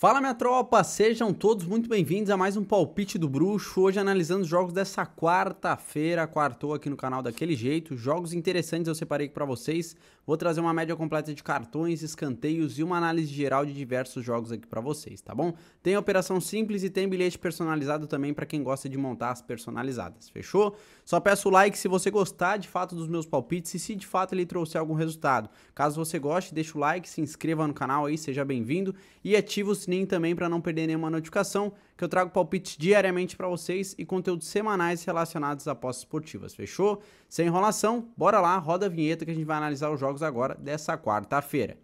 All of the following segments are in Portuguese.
Fala minha tropa, sejam todos muito bem-vindos a mais um palpite do Bruxo. Hoje analisando os jogos dessa quarta-feira, quartou aqui no canal daquele jeito. Jogos interessantes eu separei aqui para vocês. Vou trazer uma média completa de cartões, escanteios e uma análise geral de diversos jogos aqui para vocês, tá bom? Tem operação simples e tem bilhete personalizado também para quem gosta de montar as personalizadas. Fechou? Só peço o like se você gostar de fato dos meus palpites e se de fato ele trouxer algum resultado. Caso você goste, deixa o like, se inscreva no canal aí, seja bem-vindo e ativa o sininho também para não perder nenhuma notificação, que eu trago palpites diariamente para vocês e conteúdos semanais relacionados a apostas esportivas, fechou? Sem enrolação, bora lá, roda a vinheta que a gente vai analisar os jogos agora dessa quarta-feira.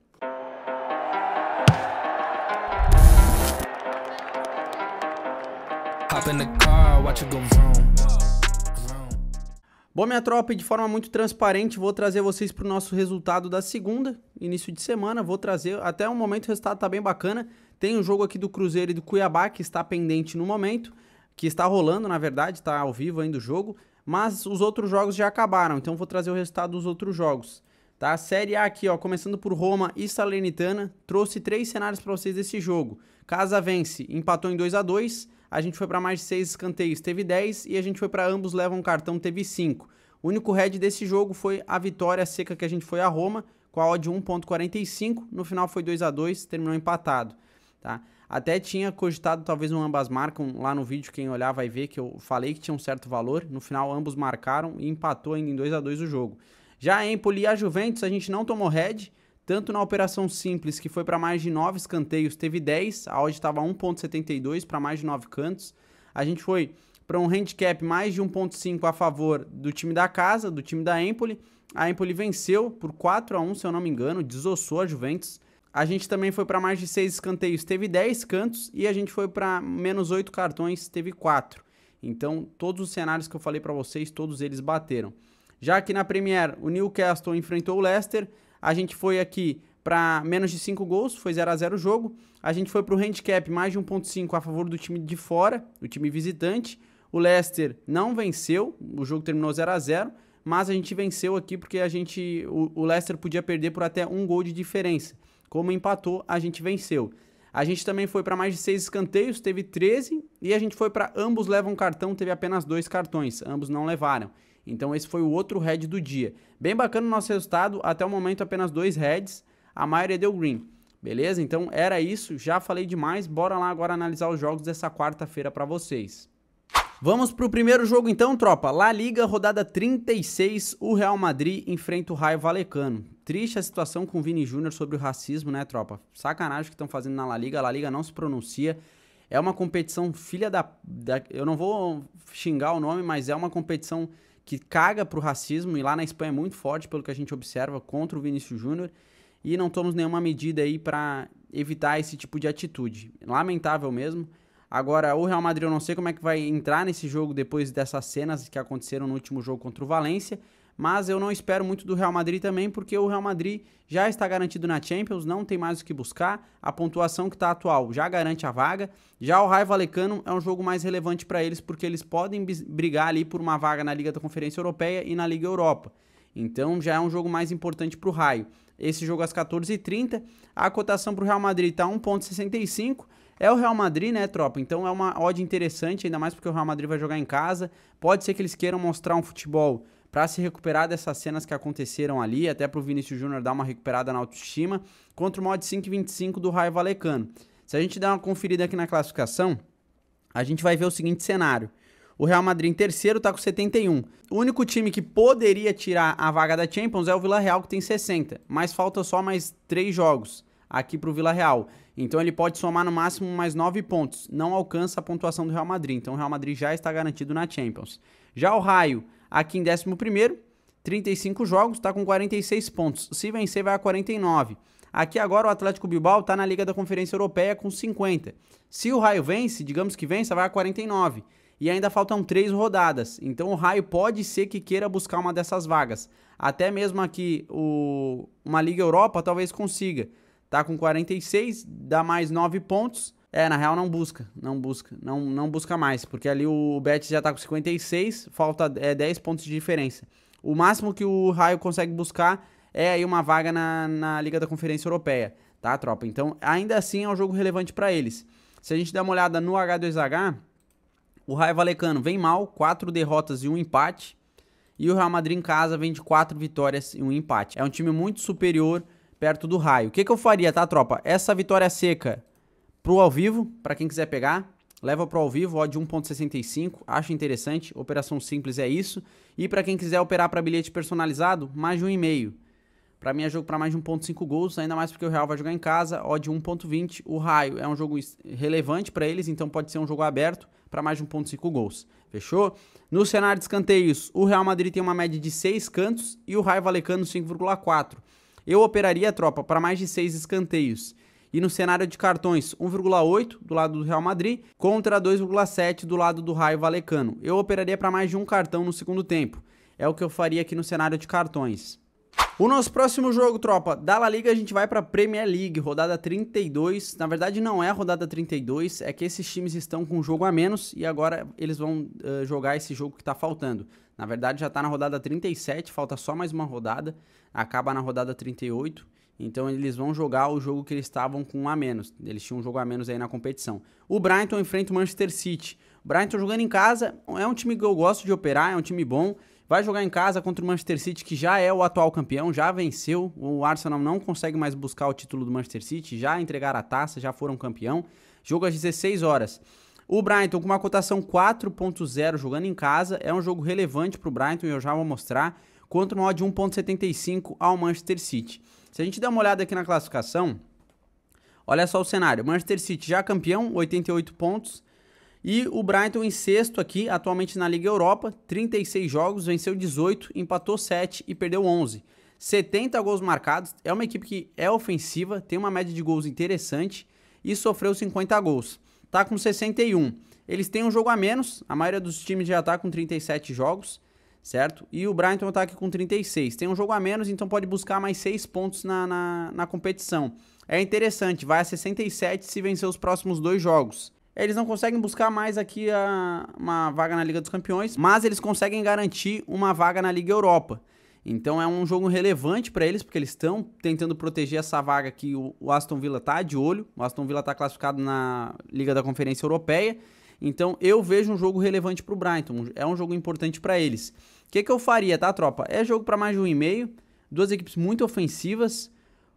Bom, minha tropa, de forma muito transparente, vou trazer vocês para o nosso resultado da segunda, início de semana. Vou trazer até um momento o resultado tá bem bacana. Tem o um jogo aqui do Cruzeiro e do Cuiabá, que está pendente no momento, que está rolando, na verdade, está ao vivo ainda o jogo, mas os outros jogos já acabaram, então vou trazer o resultado dos outros jogos. Tá? Série A aqui, ó, começando por Roma e Salernitana, trouxe três cenários para vocês desse jogo. Casa vence, empatou em 2 a 2 a gente foi para mais de seis escanteios, teve 10, e a gente foi para ambos levam um cartão, teve 5. O único head desse jogo foi a vitória seca que a gente foi a Roma, com a odd 1.45, no final foi 2 a 2 terminou empatado. Tá? Até tinha cogitado talvez um ambas marcam, lá no vídeo quem olhar vai ver que eu falei que tinha um certo valor, no final ambos marcaram e empatou ainda em 2 a 2 o jogo. Já em Poli a Juventus a gente não tomou head, tanto na operação simples que foi para mais de 9 escanteios, teve 10, a odd estava 1.72 para mais de 9 cantos. A gente foi para um handicap mais de 1.5 a favor do time da casa, do time da Empoli. A Empoli venceu por 4 a 1, se eu não me engano, desossou a Juventus a gente também foi para mais de seis escanteios, teve 10 cantos e a gente foi para menos oito cartões, teve quatro. Então, todos os cenários que eu falei para vocês, todos eles bateram. Já que na Premier, o Newcastle enfrentou o Leicester, a gente foi aqui para menos de 5 gols, foi 0 a 0 o jogo. A gente foi para o handicap mais de 1.5 a favor do time de fora, do time visitante. O Leicester não venceu, o jogo terminou 0 a 0 mas a gente venceu aqui porque a gente o, o Leicester podia perder por até um gol de diferença. Como empatou, a gente venceu. A gente também foi para mais de seis escanteios, teve 13, e a gente foi para ambos levam cartão, teve apenas dois cartões, ambos não levaram. Então esse foi o outro head do dia. Bem bacana o nosso resultado, até o momento apenas dois heads, a maioria deu green. Beleza? Então era isso, já falei demais, bora lá agora analisar os jogos dessa quarta-feira para vocês. Vamos para o primeiro jogo então, tropa. La Liga, rodada 36, o Real Madrid enfrenta o Raio Valecano. Triste a situação com o Vini Júnior sobre o racismo, né, tropa? Sacanagem que estão fazendo na La Liga. A La Liga não se pronuncia. É uma competição filha da, da, Eu não vou xingar o nome, mas é uma competição que caga pro racismo. E lá na Espanha é muito forte, pelo que a gente observa, contra o Vinícius Júnior. E não tomamos nenhuma medida aí para evitar esse tipo de atitude. Lamentável mesmo. Agora, o Real Madrid, eu não sei como é que vai entrar nesse jogo depois dessas cenas que aconteceram no último jogo contra o Valência mas eu não espero muito do Real Madrid também, porque o Real Madrid já está garantido na Champions, não tem mais o que buscar, a pontuação que está atual já garante a vaga, já o Raio Valecano é um jogo mais relevante para eles, porque eles podem brigar ali por uma vaga na Liga da Conferência Europeia e na Liga Europa, então já é um jogo mais importante para o Raio. Esse jogo às 14h30, a cotação para o Real Madrid está 1,65, é o Real Madrid, né, tropa? Então é uma odd interessante, ainda mais porque o Real Madrid vai jogar em casa. Pode ser que eles queiram mostrar um futebol para se recuperar dessas cenas que aconteceram ali, até para o Vinícius Júnior dar uma recuperada na autoestima, contra o mod 525 do Raio Valecano. Se a gente der uma conferida aqui na classificação, a gente vai ver o seguinte cenário. O Real Madrid em terceiro está com 71. O único time que poderia tirar a vaga da Champions é o Villarreal que tem 60, mas falta só mais três jogos aqui para o Villarreal. Então ele pode somar no máximo mais 9 pontos. Não alcança a pontuação do Real Madrid. Então o Real Madrid já está garantido na Champions. Já o Raio aqui em 11º, 35 jogos, está com 46 pontos. Se vencer, vai a 49. Aqui agora o Atlético Bilbao está na Liga da Conferência Europeia com 50. Se o Raio vence, digamos que vença, vai a 49. E ainda faltam três rodadas. Então o Raio pode ser que queira buscar uma dessas vagas. Até mesmo aqui o... uma Liga Europa talvez consiga. Está com 46, dá mais 9 pontos. É, na real não busca, não busca, não, não busca mais, porque ali o Bet já tá com 56, falta é, 10 pontos de diferença. O máximo que o Raio consegue buscar é aí uma vaga na, na Liga da Conferência Europeia, tá, tropa? Então, ainda assim é um jogo relevante para eles. Se a gente der uma olhada no H2H, o Raio Valecano vem mal, 4 derrotas e um empate, e o Real Madrid em casa vem de 4 vitórias e um empate. É um time muito superior perto do Raio. O que, que eu faria, tá, tropa? Essa vitória seca Pro ao vivo, para quem quiser pegar, leva pro ao vivo, ó de 1.65, acho interessante, operação simples é isso. E para quem quiser operar para bilhete personalizado, mais de 1,5. Para mim é jogo para mais de 1.5 gols, ainda mais porque o Real vai jogar em casa, ó de 1.20, o Raio é um jogo relevante para eles, então pode ser um jogo aberto para mais de 1.5 gols. Fechou? No cenário de escanteios, o Real Madrid tem uma média de 6 cantos e o Raio Valecano 5,4. Eu operaria, tropa, para mais de 6 escanteios. E no cenário de cartões, 1,8 do lado do Real Madrid contra 2,7 do lado do Raio Valecano. Eu operaria para mais de um cartão no segundo tempo. É o que eu faria aqui no cenário de cartões. O nosso próximo jogo, tropa, da La Liga a gente vai para Premier League, rodada 32. Na verdade não é a rodada 32, é que esses times estão com um jogo a menos e agora eles vão uh, jogar esse jogo que está faltando. Na verdade já está na rodada 37, falta só mais uma rodada, acaba na rodada 38. Então eles vão jogar o jogo que eles estavam com um a menos. Eles tinham um jogo a menos aí na competição. O Brighton enfrenta o Manchester City. O Brighton jogando em casa, é um time que eu gosto de operar, é um time bom. Vai jogar em casa contra o Manchester City, que já é o atual campeão, já venceu. O Arsenal não consegue mais buscar o título do Manchester City, já entregaram a taça, já foram campeão. Jogo às 16 horas. O Brighton com uma cotação 4.0 jogando em casa, é um jogo relevante para o Brighton e eu já vou mostrar, contra o mod 1.75 ao Manchester City. Se a gente der uma olhada aqui na classificação, olha só o cenário. Manchester City já campeão, 88 pontos. E o Brighton em sexto aqui, atualmente na Liga Europa, 36 jogos, venceu 18, empatou 7 e perdeu 11. 70 gols marcados, é uma equipe que é ofensiva, tem uma média de gols interessante e sofreu 50 gols. Tá com 61. Eles têm um jogo a menos, a maioria dos times já tá com 37 jogos certo? E o Brighton está aqui com 36. Tem um jogo a menos, então pode buscar mais 6 pontos na, na, na, competição. É interessante, vai a 67 se vencer os próximos dois jogos. Eles não conseguem buscar mais aqui a, uma vaga na Liga dos Campeões, mas eles conseguem garantir uma vaga na Liga Europa. Então é um jogo relevante para eles, porque eles estão tentando proteger essa vaga que o, o Aston Villa está de olho. O Aston Villa está classificado na Liga da Conferência Europeia. Então eu vejo um jogo relevante para o Brighton, é um jogo importante para eles. O que, que eu faria, tá, tropa? É jogo para mais de um e meio, duas equipes muito ofensivas.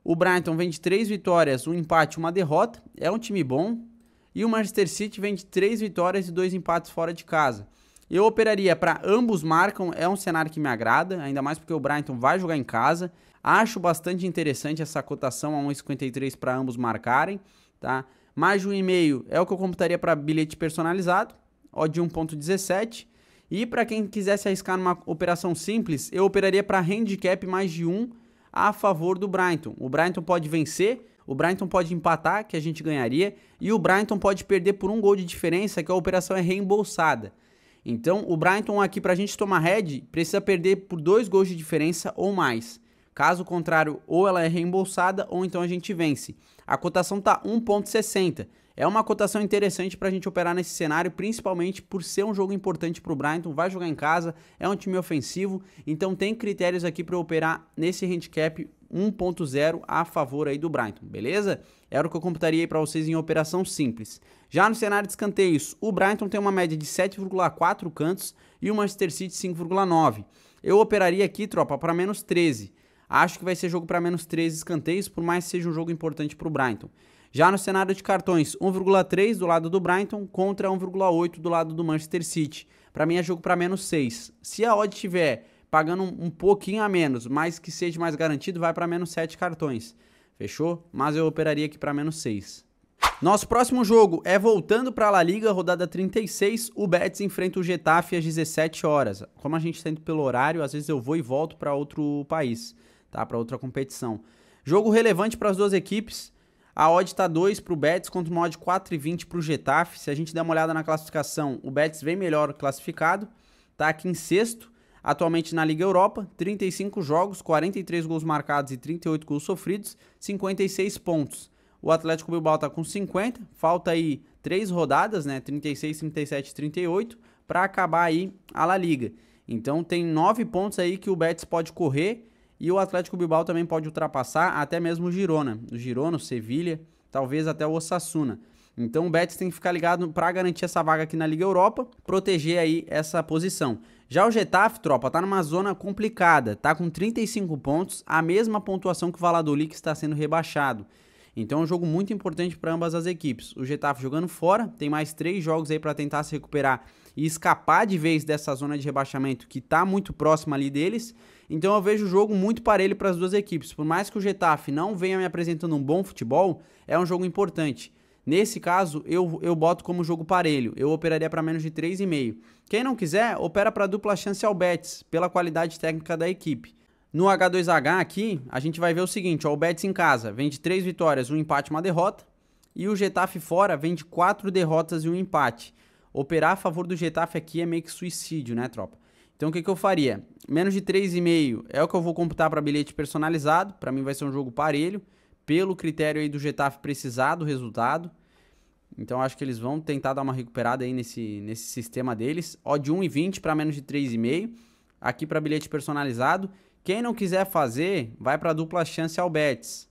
O Brighton vem de três vitórias, um empate, uma derrota. É um time bom. E o Manchester City vem de três vitórias e dois empates fora de casa. Eu operaria para ambos marcam, é um cenário que me agrada, ainda mais porque o Brighton vai jogar em casa. Acho bastante interessante essa cotação a 1,53 para ambos marcarem, tá? Mais de um e meio é o que eu computaria para bilhete personalizado, ó de 1.17. E para quem quisesse arriscar numa operação simples, eu operaria para handicap mais de 1 um a favor do Brighton. O Brighton pode vencer, o Brighton pode empatar, que a gente ganharia, e o Brighton pode perder por um gol de diferença, que a operação é reembolsada. Então, o Brighton aqui, para a gente tomar head, precisa perder por dois gols de diferença ou mais. Caso contrário, ou ela é reembolsada, ou então a gente vence. A cotação está 1,60. É uma cotação interessante para a gente operar nesse cenário, principalmente por ser um jogo importante para o Brighton, então vai jogar em casa, é um time ofensivo, então tem critérios aqui para operar nesse handicap 1.0 a favor aí do Brighton, beleza? Era o que eu computaria aí para vocês em operação simples. Já no cenário de escanteios, o Brighton tem uma média de 7,4 cantos e o Manchester City 5,9. Eu operaria aqui, tropa, para menos 13. Acho que vai ser jogo para menos 13 escanteios, por mais que seja um jogo importante para o Brighton. Já no cenário de cartões, 1,3 do lado do Brighton contra 1,8 do lado do Manchester City. Para mim é jogo para menos 6. Se a odd tiver pagando um, um pouquinho a menos, mas que seja mais garantido, vai para menos 7 cartões. Fechou? Mas eu operaria aqui para menos 6. Nosso próximo jogo é voltando para a La Liga, rodada 36. O Betis enfrenta o Getafe às 17 horas. Como a gente está indo pelo horário, às vezes eu vou e volto para outro país, tá? Para outra competição. Jogo relevante para as duas equipes. A odd está 2 para o Betis contra uma odd 4,20 para o Getafe. Se a gente der uma olhada na classificação, o Betis vem melhor classificado, está aqui em sexto, atualmente na Liga Europa, 35 jogos, 43 gols marcados e 38 gols sofridos, 56 pontos. O Atlético Bilbao está com 50, falta aí 3 rodadas, né? 36, 37, 38, para acabar aí a La Liga. Então tem 9 pontos aí que o Betis pode correr e o Atlético Bilbao também pode ultrapassar até mesmo o Girona. O Girona, o Sevilha, talvez até o Osasuna. Então o Betis tem que ficar ligado para garantir essa vaga aqui na Liga Europa, proteger aí essa posição. Já o Getafe, tropa, tá numa zona complicada, tá com 35 pontos, a mesma pontuação que o Valladolid que está sendo rebaixado. Então é um jogo muito importante para ambas as equipes. O Getafe jogando fora, tem mais três jogos aí para tentar se recuperar e escapar de vez dessa zona de rebaixamento que está muito próxima ali deles. Então eu vejo o jogo muito parelho para as duas equipes. Por mais que o Getafe não venha me apresentando um bom futebol, é um jogo importante. Nesse caso, eu, eu boto como jogo parelho. Eu operaria para menos de 3,5. Quem não quiser, opera para dupla chance ao Betis, pela qualidade técnica da equipe. No H2H aqui, a gente vai ver o seguinte, ó, o Betis em casa vende 3 vitórias, um empate e uma derrota. E o Getafe fora vende 4 derrotas e um empate. Operar a favor do Getafe aqui é meio que suicídio, né, tropa? Então o que, que eu faria? Menos de 3,5 é o que eu vou computar para bilhete personalizado. Para mim vai ser um jogo parelho, pelo critério aí do Getafe precisar do resultado. Então acho que eles vão tentar dar uma recuperada aí nesse, nesse sistema deles. Ó, de 1,20 para menos de 3,5. Aqui para bilhete personalizado. Quem não quiser fazer, vai para dupla chance ao Betis.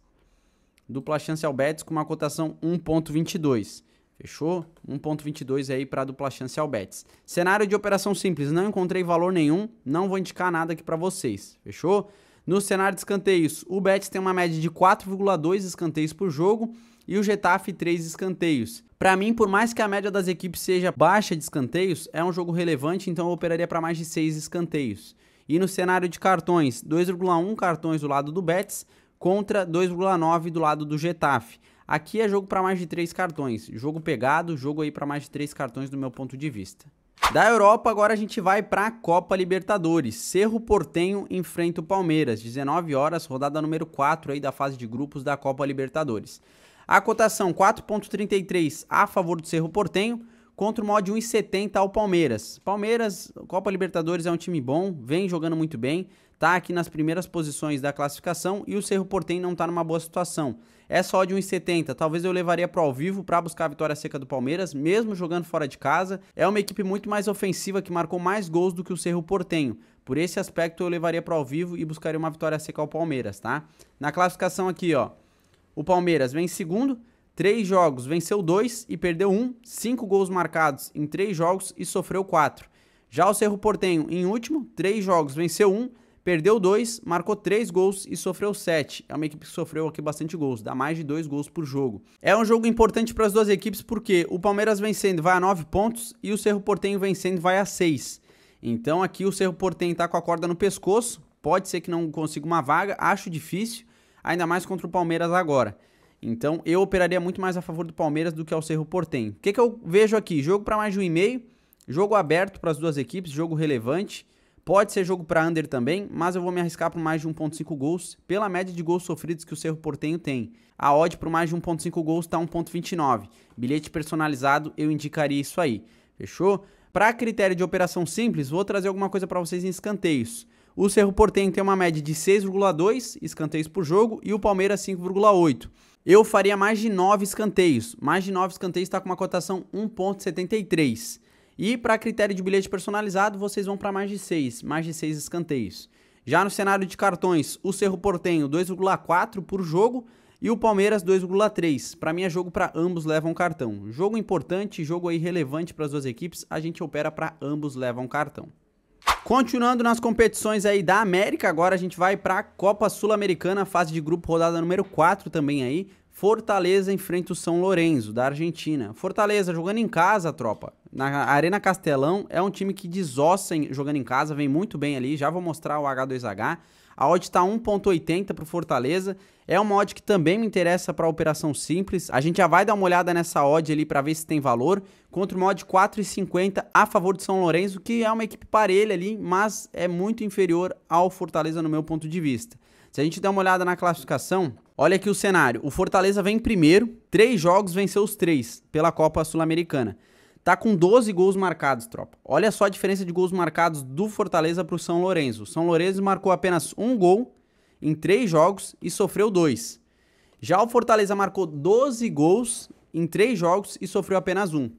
Dupla chance ao Betis com uma cotação 1.22. Fechou? 1.22 aí para a dupla chance ao Betis. Cenário de operação simples, não encontrei valor nenhum, não vou indicar nada aqui para vocês. Fechou? No cenário de escanteios, o Betis tem uma média de 4,2 escanteios por jogo e o Getafe 3 escanteios. Para mim, por mais que a média das equipes seja baixa de escanteios, é um jogo relevante, então eu operaria para mais de 6 escanteios. E no cenário de cartões, 2,1 cartões do lado do Betis contra 2,9 do lado do Getafe. Aqui é jogo para mais de três cartões. Jogo pegado, jogo aí para mais de três cartões do meu ponto de vista. Da Europa, agora a gente vai para a Copa Libertadores. Cerro Portenho enfrenta o Palmeiras, 19 horas, rodada número 4 aí da fase de grupos da Copa Libertadores. A cotação 4.33 a favor do Cerro Portenho contra o mod 1.70 ao Palmeiras. Palmeiras, Copa Libertadores é um time bom, vem jogando muito bem, tá aqui nas primeiras posições da classificação e o Cerro Portem não tá numa boa situação. Essa odd 1,70 talvez eu levaria para ao vivo para buscar a vitória seca do Palmeiras, mesmo jogando fora de casa. É uma equipe muito mais ofensiva que marcou mais gols do que o Cerro Portenho. Por esse aspecto eu levaria para ao vivo e buscaria uma vitória seca ao Palmeiras, tá? Na classificação aqui, ó, o Palmeiras vem segundo, três jogos, venceu dois e perdeu um, cinco gols marcados em três jogos e sofreu quatro. Já o Cerro Portenho, em último, três jogos, venceu um, Perdeu dois, marcou três gols e sofreu sete. É uma equipe que sofreu aqui bastante gols, dá mais de dois gols por jogo. É um jogo importante para as duas equipes porque o Palmeiras vencendo vai a nove pontos e o Cerro Portenho vencendo vai a seis. Então aqui o Cerro Portenho está com a corda no pescoço, pode ser que não consiga uma vaga, acho difícil, ainda mais contra o Palmeiras agora. Então eu operaria muito mais a favor do Palmeiras do que ao Cerro Portenho. O que, que eu vejo aqui? Jogo para mais de um e meio, jogo aberto para as duas equipes, jogo relevante. Pode ser jogo para under também, mas eu vou me arriscar por mais de 1.5 gols, pela média de gols sofridos que o Cerro Portenho tem. A odd por mais de 1.5 gols está 1.29. Bilhete personalizado, eu indicaria isso aí. Fechou? Para critério de operação simples, vou trazer alguma coisa para vocês em escanteios. O Cerro Portenho tem uma média de 6,2 escanteios por jogo e o Palmeiras 5,8. Eu faria mais de 9 escanteios. Mais de 9 escanteios está com uma cotação 1.73. E para critério de bilhete personalizado, vocês vão para mais de 6, mais de 6 escanteios. Já no cenário de cartões, o Cerro Portenho 2,4 por jogo e o Palmeiras 2,3. Para mim é jogo para ambos levam cartão. Jogo importante, jogo aí relevante para as duas equipes, a gente opera para ambos levam cartão. Continuando nas competições aí da América, agora a gente vai para a Copa Sul-Americana, fase de grupo, rodada número 4 também aí. Fortaleza enfrenta o São Lourenço, da Argentina. Fortaleza jogando em casa, tropa. Na Arena Castelão é um time que desossa em, jogando em casa, vem muito bem ali. Já vou mostrar o H2H. A odd está 1.80 para o Fortaleza. É uma odd que também me interessa para operação simples. A gente já vai dar uma olhada nessa odd ali para ver se tem valor. Contra uma odd 4.50 a favor de São Lourenço, que é uma equipe parelha ali, mas é muito inferior ao Fortaleza no meu ponto de vista. Se a gente der uma olhada na classificação, olha aqui o cenário. O Fortaleza vem primeiro, três jogos, venceu os três pela Copa Sul-Americana. Tá com 12 gols marcados, tropa. Olha só a diferença de gols marcados do Fortaleza pro São Lourenço. O São Lourenço marcou apenas um gol em três jogos e sofreu dois. Já o Fortaleza marcou 12 gols em três jogos e sofreu apenas um.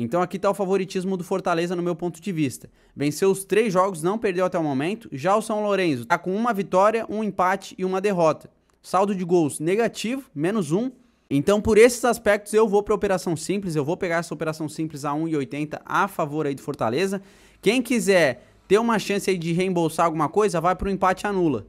Então aqui está o favoritismo do Fortaleza no meu ponto de vista. Venceu os três jogos, não perdeu até o momento. Já o São Lourenço está com uma vitória, um empate e uma derrota. Saldo de gols negativo, menos um. Então, por esses aspectos, eu vou para operação simples. Eu vou pegar essa operação simples a 1,80 a favor aí do Fortaleza. Quem quiser ter uma chance aí de reembolsar alguma coisa, vai para o empate anula.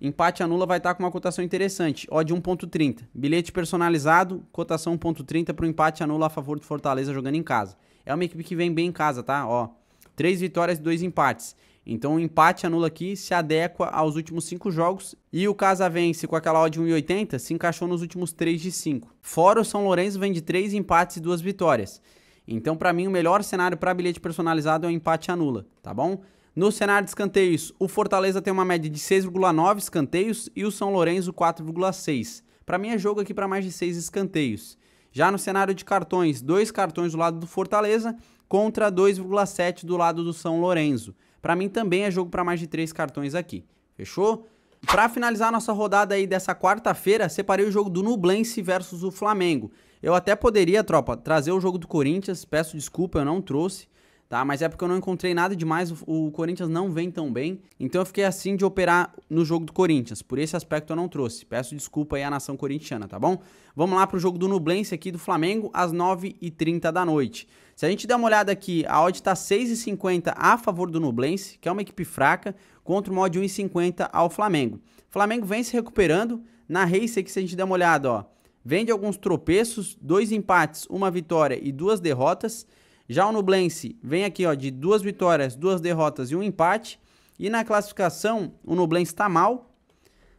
Empate anula vai estar com uma cotação interessante, ó de 1.30. Bilhete personalizado, cotação 1.30 para o empate anula a favor do Fortaleza jogando em casa. É uma equipe que vem bem em casa, tá? Ó, três vitórias e dois empates. Então o empate anula aqui se adequa aos últimos cinco jogos e o Casa vence com aquela odd 1.80 se encaixou nos últimos 3 de 5. Fora o São Lourenço vem de 3 empates e duas vitórias. Então para mim o melhor cenário para bilhete personalizado é o empate anula, tá bom? No cenário de escanteios, o Fortaleza tem uma média de 6,9 escanteios e o São Lourenço 4,6. Para mim é jogo aqui para mais de 6 escanteios. Já no cenário de cartões, dois cartões do lado do Fortaleza contra 2,7 do lado do São Lourenço. Para mim também é jogo para mais de 3 cartões aqui. Fechou? Para finalizar nossa rodada aí dessa quarta-feira, separei o jogo do Nublense versus o Flamengo. Eu até poderia, tropa, trazer o jogo do Corinthians, peço desculpa, eu não trouxe, tá? Mas é porque eu não encontrei nada demais, o, o Corinthians não vem tão bem. Então eu fiquei assim de operar no jogo do Corinthians. Por esse aspecto eu não trouxe. Peço desculpa aí à nação corintiana, tá bom? Vamos lá pro jogo do Nublense aqui do Flamengo, às 9h30 da noite. Se a gente der uma olhada aqui, a odd tá 6,50 a favor do Nublense, que é uma equipe fraca, contra o mod 1,50 ao Flamengo. O Flamengo vem se recuperando. Na race aqui, se a gente der uma olhada, ó, vende alguns tropeços, dois empates, uma vitória e duas derrotas. Já o Nublense vem aqui ó, de duas vitórias, duas derrotas e um empate. E na classificação, o Nublense está mal.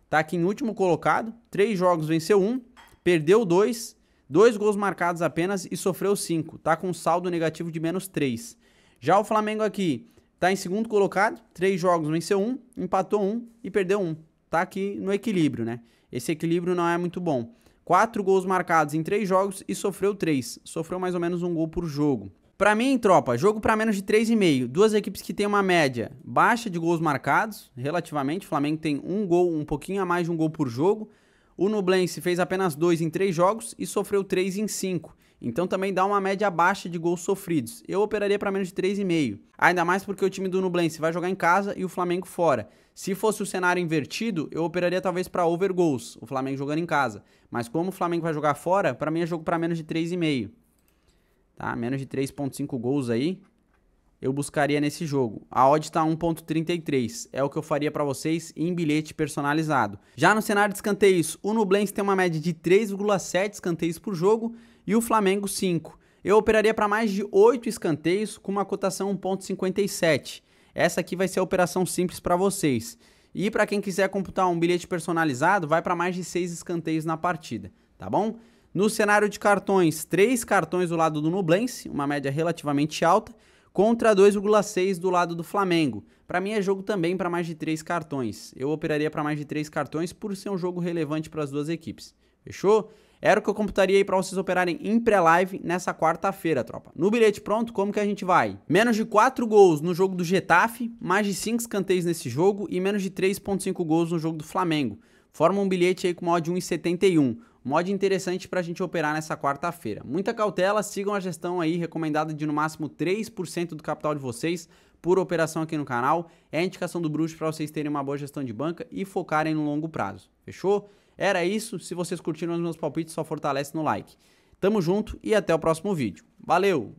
Está aqui em último colocado. Três jogos venceu um, perdeu dois, dois gols marcados apenas e sofreu cinco. Está com saldo negativo de menos três. Já o Flamengo aqui está em segundo colocado. Três jogos venceu um, empatou um e perdeu um. Está aqui no equilíbrio, né? Esse equilíbrio não é muito bom. Quatro gols marcados em três jogos e sofreu três. Sofreu mais ou menos um gol por jogo. Para mim, tropa, jogo para menos de 3,5. Duas equipes que têm uma média baixa de gols marcados, relativamente. O Flamengo tem um gol, um pouquinho a mais de um gol por jogo. O Nublense fez apenas dois em três jogos e sofreu três em cinco. Então também dá uma média baixa de gols sofridos. Eu operaria para menos de 3,5. Ainda mais porque o time do Nublense vai jogar em casa e o Flamengo fora. Se fosse o cenário invertido, eu operaria talvez para over goals o Flamengo jogando em casa. Mas como o Flamengo vai jogar fora, para mim é jogo para menos de 3,5 tá? Menos de 3.5 gols aí, eu buscaria nesse jogo. A odd tá 1.33, é o que eu faria para vocês em bilhete personalizado. Já no cenário de escanteios, o Nublense tem uma média de 3,7 escanteios por jogo e o Flamengo 5. Eu operaria para mais de 8 escanteios com uma cotação 1.57. Essa aqui vai ser a operação simples para vocês. E para quem quiser computar um bilhete personalizado, vai para mais de 6 escanteios na partida, tá bom? No cenário de cartões, três cartões do lado do Nublense, uma média relativamente alta, contra 2,6 do lado do Flamengo. Para mim é jogo também para mais de três cartões. Eu operaria para mais de três cartões por ser um jogo relevante para as duas equipes. Fechou? Era o que eu computaria aí para vocês operarem em pré-live nessa quarta-feira, tropa. No bilhete pronto, como que a gente vai? Menos de 4 gols no jogo do Getafe, mais de 5 escanteios nesse jogo e menos de 3.5 gols no jogo do Flamengo. Forma um bilhete aí com uma de 1,71 mod interessante para a gente operar nessa quarta-feira. Muita cautela, sigam a gestão aí recomendada de no máximo 3% do capital de vocês por operação aqui no canal. É a indicação do bruxo para vocês terem uma boa gestão de banca e focarem no longo prazo. Fechou? Era isso. Se vocês curtiram os meus palpites, só fortalece no like. Tamo junto e até o próximo vídeo. Valeu!